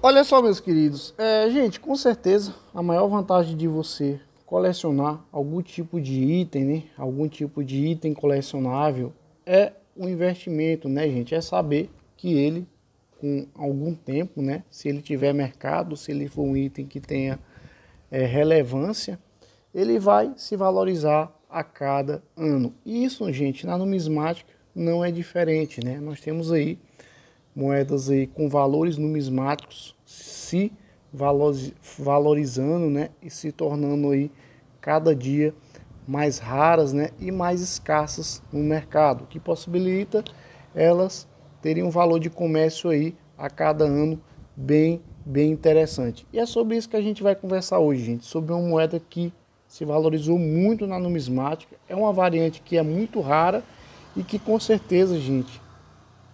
Olha só, meus queridos. É, gente, com certeza a maior vantagem de você colecionar algum tipo de item, né? Algum tipo de item colecionável é o investimento, né, gente? É saber que ele, com algum tempo, né? Se ele tiver mercado, se ele for um item que tenha é, relevância, ele vai se valorizar a cada ano. isso, gente, na numismática não é diferente, né? Nós temos aí moedas aí com valores numismáticos se valorizando, né, e se tornando aí cada dia mais raras, né, e mais escassas no mercado, que possibilita elas terem um valor de comércio aí a cada ano bem bem interessante. E é sobre isso que a gente vai conversar hoje, gente, sobre uma moeda que se valorizou muito na numismática, é uma variante que é muito rara e que com certeza, gente,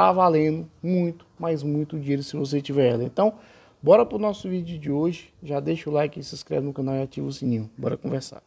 Está valendo muito, mas muito dinheiro se você tiver ela. Então, bora pro nosso vídeo de hoje. Já deixa o like, se inscreve no canal e ativa o sininho. Bora conversar.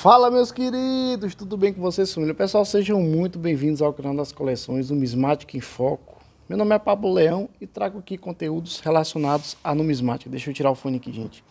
Fala meus queridos, tudo bem com vocês família? Pessoal, sejam muito bem-vindos ao canal das coleções Numismática em Foco. Meu nome é Pablo Leão e trago aqui conteúdos relacionados à numismática. Deixa eu tirar o fone aqui, gente.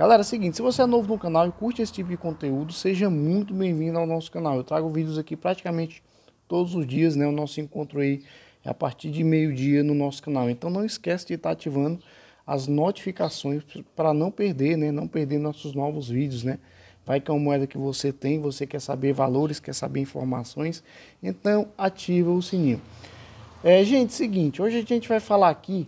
Galera, é o seguinte, se você é novo no canal e curte esse tipo de conteúdo, seja muito bem-vindo ao nosso canal. Eu trago vídeos aqui praticamente todos os dias, né? O nosso encontro aí é a partir de meio-dia no nosso canal. Então não esquece de estar tá ativando as notificações para não perder, né? Não perder nossos novos vídeos, né? Vai que é uma moeda que você tem, você quer saber valores, quer saber informações, então ativa o sininho. É, gente, seguinte, hoje a gente vai falar aqui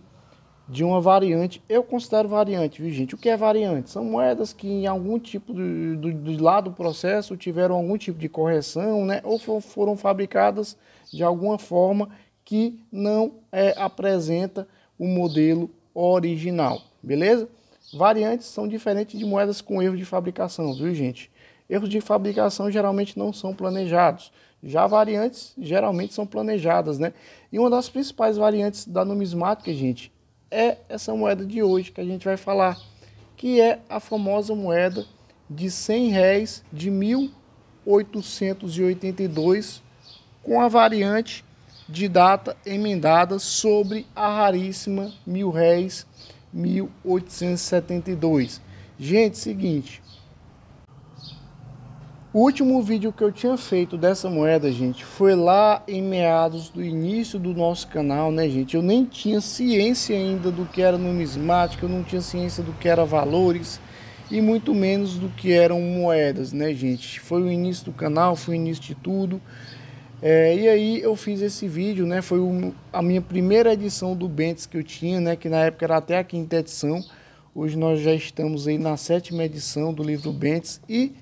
de uma variante. Eu considero variante, viu, gente? O que é variante? São moedas que em algum tipo de, do, do lado do processo tiveram algum tipo de correção, né? Ou for, foram fabricadas de alguma forma que não é, apresenta o modelo original, beleza? Variantes são diferentes de moedas com erro de fabricação, viu, gente? Erros de fabricação geralmente não são planejados. Já variantes geralmente são planejadas, né? E uma das principais variantes da numismática, gente, é essa moeda de hoje que a gente vai falar, que é a famosa moeda de 100 réis de 1882, com a variante de data emendada sobre a raríssima mil réis 1872. Gente, seguinte, o último vídeo que eu tinha feito dessa moeda, gente, foi lá em meados do início do nosso canal, né, gente? Eu nem tinha ciência ainda do que era numismática, eu não tinha ciência do que era valores e muito menos do que eram moedas, né, gente? Foi o início do canal, foi o início de tudo. É, e aí eu fiz esse vídeo, né? Foi um, a minha primeira edição do Bentes que eu tinha, né? Que na época era até a quinta edição. Hoje nós já estamos aí na sétima edição do livro Bentes e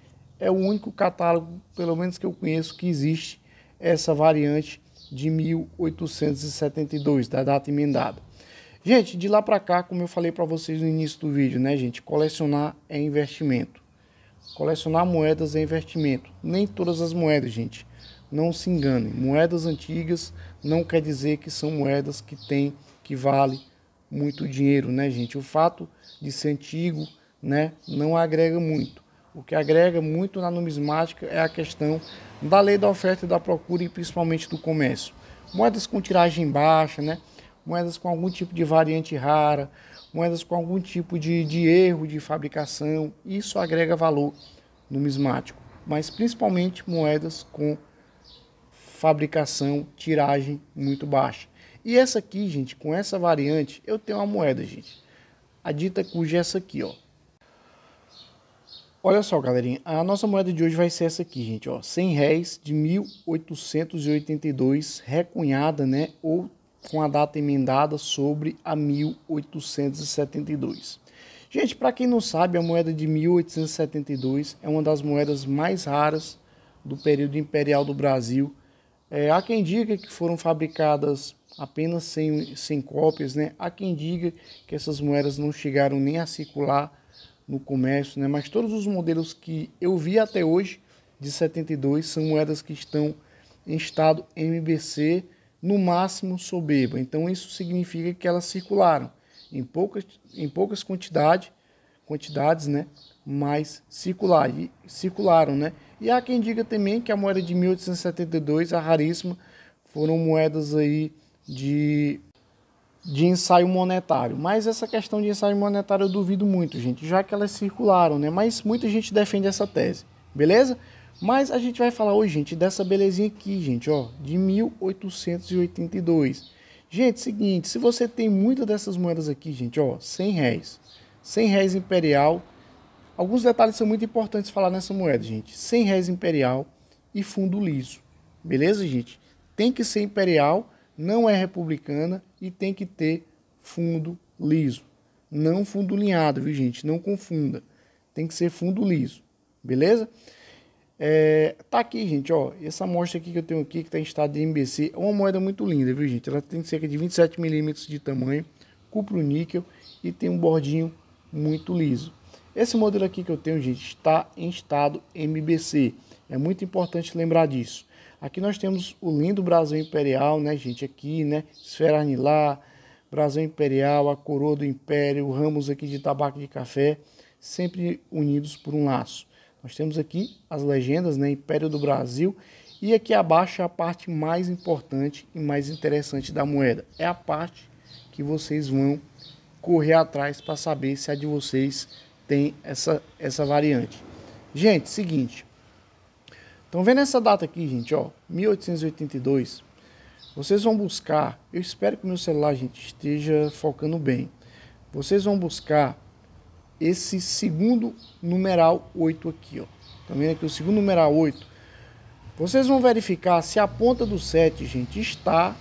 é o único catálogo, pelo menos que eu conheço, que existe essa variante de 1872, da data emendada. Gente, de lá para cá, como eu falei para vocês no início do vídeo, né, gente, colecionar é investimento. Colecionar moedas é investimento. Nem todas as moedas, gente. Não se enganem. Moedas antigas não quer dizer que são moedas que tem que vale muito dinheiro, né, gente? O fato de ser antigo, né, não agrega muito. O que agrega muito na numismática é a questão da lei da oferta e da procura e principalmente do comércio. Moedas com tiragem baixa, né? moedas com algum tipo de variante rara, moedas com algum tipo de, de erro de fabricação, isso agrega valor numismático. Mas principalmente moedas com fabricação, tiragem muito baixa. E essa aqui, gente, com essa variante, eu tenho uma moeda, gente. A dita cuja é essa aqui, ó. Olha só, galerinha, a nossa moeda de hoje vai ser essa aqui, gente, ó, 100 réis de 1882, recunhada, né, ou com a data emendada sobre a 1872. Gente, para quem não sabe, a moeda de 1872 é uma das moedas mais raras do período imperial do Brasil. É, há quem diga que foram fabricadas apenas 100, 100 cópias, né? há quem diga que essas moedas não chegaram nem a circular no comércio, né? mas todos os modelos que eu vi até hoje, de 72, são moedas que estão em estado MBC, no máximo soberba. Então isso significa que elas circularam em poucas, em poucas quantidade, quantidades, né? mas circular, e, circularam. Né? E há quem diga também que a moeda de 1872, a raríssima, foram moedas aí de de ensaio monetário. Mas essa questão de ensaio monetário eu duvido muito, gente, já que elas circularam, né? Mas muita gente defende essa tese, beleza? Mas a gente vai falar hoje, gente, dessa belezinha aqui, gente, ó, de 1882. Gente, seguinte, se você tem muita dessas moedas aqui, gente, ó, 100 réis, 100 réis imperial, alguns detalhes são muito importantes falar nessa moeda, gente, 100 réis imperial e fundo liso, beleza, gente? Tem que ser imperial, não é republicana e tem que ter fundo liso. Não fundo linhado, viu gente? Não confunda. Tem que ser fundo liso, beleza? É, tá aqui, gente, ó. Essa amostra aqui que eu tenho aqui, que tá em estado de MBC, é uma moeda muito linda, viu gente? Ela tem cerca de 27 milímetros de tamanho, cupro níquel e tem um bordinho muito liso. Esse modelo aqui que eu tenho, gente, está em estado MBC. É muito importante lembrar disso. Aqui nós temos o lindo Brasil Imperial, né, gente? Aqui, né? Esfera Anilar, Brasil Imperial, a coroa do Império, ramos aqui de tabaco e de café, sempre unidos por um laço. Nós temos aqui as legendas, né? Império do Brasil. E aqui abaixo é a parte mais importante e mais interessante da moeda. É a parte que vocês vão correr atrás para saber se a de vocês tem essa, essa variante. Gente, seguinte, então, vendo essa data aqui, gente, ó, 1882, vocês vão buscar, eu espero que o meu celular, gente, esteja focando bem. Vocês vão buscar esse segundo numeral 8 aqui, ó. Tá vendo aqui o segundo numeral 8? Vocês vão verificar se a ponta do 7, gente, está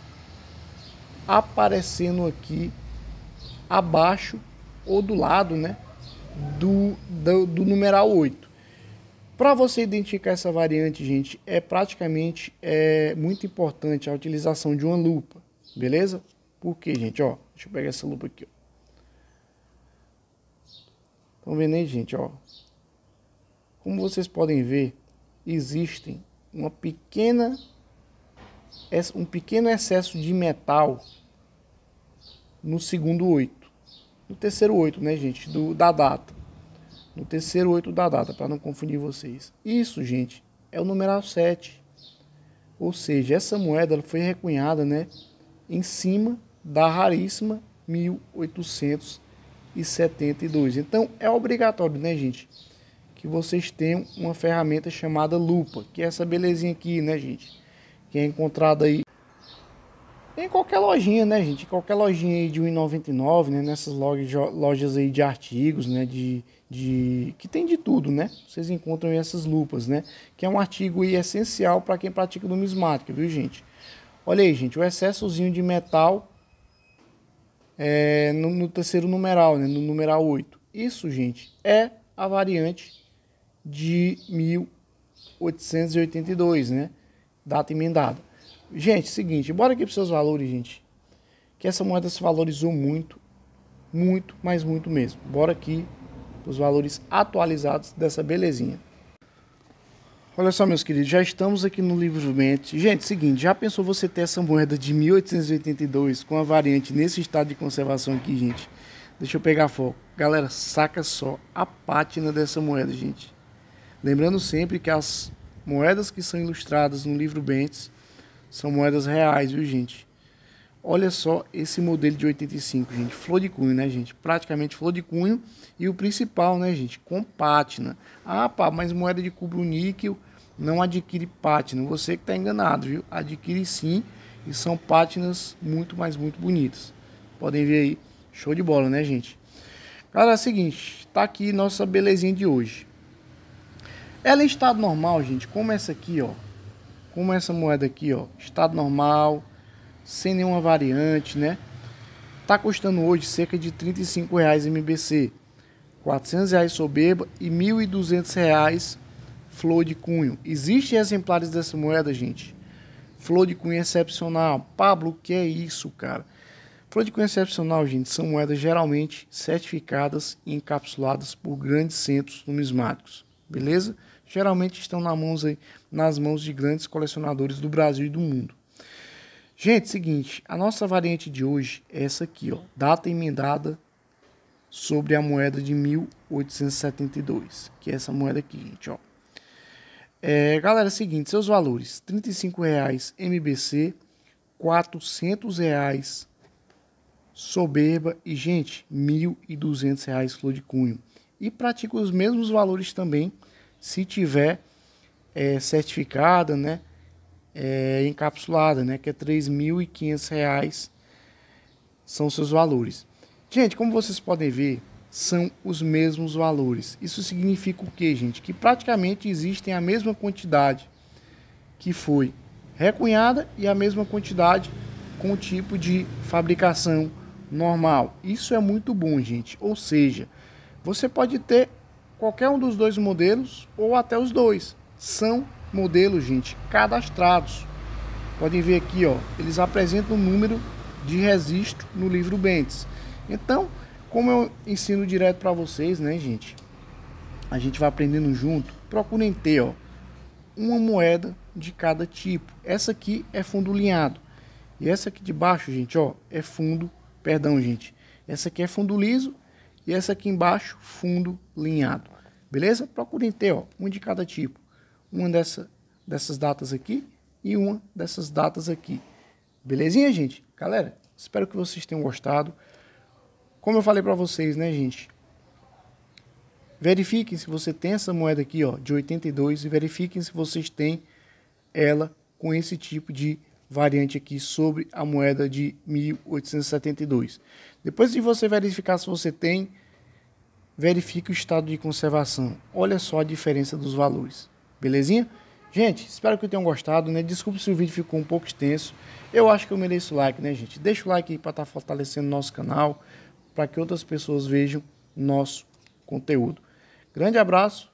aparecendo aqui abaixo ou do lado, né, do, do, do numeral 8. Para você identificar essa variante, gente, é praticamente é, muito importante a utilização de uma lupa, beleza? Por quê, gente? Ó, deixa eu pegar essa lupa aqui. Estão vendo aí, gente? Ó, como vocês podem ver, existem uma pequena um pequeno excesso de metal no segundo oito, no terceiro oito, né, gente, do, da data no terceiro oito da data, para não confundir vocês. Isso, gente, é o numeral 7. Ou seja, essa moeda foi recunhada né, em cima da raríssima 1872. Então, é obrigatório, né, gente, que vocês tenham uma ferramenta chamada lupa, que é essa belezinha aqui, né, gente, que é encontrada aí em qualquer lojinha, né, gente? Qualquer lojinha aí de R$1,99, né? Nessas lojas aí de artigos, né? De, de... Que tem de tudo, né? Vocês encontram aí essas lupas, né? Que é um artigo aí essencial para quem pratica numismática, viu, gente? Olha aí, gente, o excessozinho de metal é, no, no, terceiro numeral, né, no numeral 8. Isso, gente, é a variante de 1882, né? Data emendada. Gente, seguinte, bora aqui para seus valores, gente. Que essa moeda se valorizou muito, muito, mas muito mesmo. Bora aqui os valores atualizados dessa belezinha. Olha só, meus queridos, já estamos aqui no livro Mente. Gente, seguinte, já pensou você ter essa moeda de 1882 com a variante nesse estado de conservação aqui, gente? Deixa eu pegar foco. Galera, saca só a pátina dessa moeda, gente. Lembrando sempre que as moedas que são ilustradas no livro Bentes são moedas reais, viu, gente? Olha só esse modelo de 85, gente. Flor de cunho, né, gente? Praticamente flor de cunho. E o principal, né, gente? Com pátina. Ah, pá, mas moeda de cubro níquel não adquire pátina. Você que tá enganado, viu? Adquire sim. E são pátinas muito, mas muito bonitas. Podem ver aí. Show de bola, né, gente? Cara, é o seguinte. Tá aqui nossa belezinha de hoje. Ela em é estado normal, gente, como essa aqui, ó como essa moeda aqui, ó, estado normal, sem nenhuma variante, né? Tá custando hoje cerca de 35 reais MBC, 400 reais soberba e 1.200 reais flor de cunho. Existem exemplares dessa moeda, gente. Flor de cunho é excepcional. Pablo, o que é isso, cara? Flor de cunho é excepcional, gente, são moedas geralmente certificadas e encapsuladas por grandes centros numismáticos, beleza? geralmente estão mãos, nas mãos de grandes colecionadores do Brasil e do mundo. Gente, seguinte, a nossa variante de hoje é essa aqui, ó, data emendada sobre a moeda de 1872, que é essa moeda aqui, gente, ó. É, galera, é seguinte, seus valores, R$ reais, MBC, R$ reais, Soberba e, gente, R$ 1.200 Flor de Cunho. E pratica os mesmos valores também se tiver é, certificada, né? É, encapsulada, né? Que é R$ 3.500 são seus valores. Gente, como vocês podem ver, são os mesmos valores. Isso significa o que, gente? Que praticamente existem a mesma quantidade que foi recunhada e a mesma quantidade com o tipo de fabricação normal. Isso é muito bom, gente. Ou seja, você pode ter qualquer um dos dois modelos ou até os dois. São modelos, gente, cadastrados. Podem ver aqui, ó, eles apresentam o número de registro no livro Bentes. Então, como eu ensino direto para vocês, né, gente? A gente vai aprendendo junto. Procurem ter, ó, uma moeda de cada tipo. Essa aqui é fundo linhado. E essa aqui de baixo, gente, ó, é fundo, perdão, gente. Essa aqui é fundo liso e essa aqui embaixo, fundo linhado. Beleza? Procurem ter ó, um de cada tipo. Uma dessa, dessas datas aqui e uma dessas datas aqui. Belezinha, gente? Galera, espero que vocês tenham gostado. Como eu falei para vocês, né, gente? Verifiquem se você tem essa moeda aqui, ó, de 82 e verifiquem se vocês têm ela com esse tipo de variante aqui sobre a moeda de 1872. Depois de você verificar se você tem, verifique o estado de conservação. Olha só a diferença dos valores. Belezinha? Gente, espero que tenham gostado, né? Desculpe se o vídeo ficou um pouco extenso. Eu acho que eu mereço like, né, gente? Deixa o like aí para estar tá fortalecendo nosso canal, para que outras pessoas vejam nosso conteúdo. Grande abraço,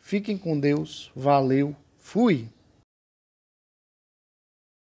fiquem com Deus, valeu, fui!